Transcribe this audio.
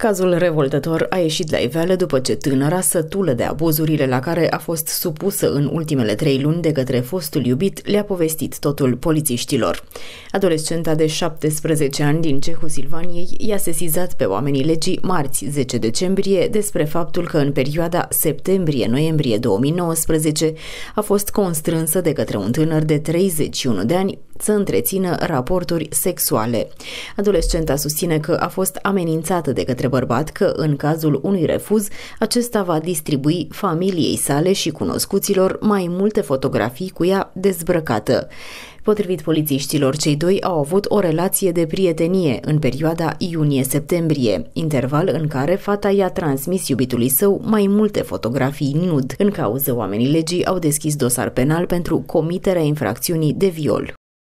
Cazul revoltător a ieșit la iveală după ce tânăra sătulă de abuzurile la care a fost supusă în ultimele trei luni de către fostul iubit le-a povestit totul polițiștilor. Adolescenta de 17 ani din Cehusilvaniei i-a sesizat pe oamenii legii marți 10 decembrie despre faptul că în perioada septembrie-noiembrie 2019 a fost constrânsă de către un tânăr de 31 de ani să întrețină raporturi sexuale. Adolescenta susține că a fost amenințată de către bărbat că, în cazul unui refuz, acesta va distribui familiei sale și cunoscuților mai multe fotografii cu ea dezbrăcată. Potrivit polițiștilor, cei doi au avut o relație de prietenie în perioada iunie-septembrie, interval în care fata i-a transmis iubitului său mai multe fotografii nud. În cauză, oamenii legii au deschis dosar penal pentru comiterea infracțiunii de viol.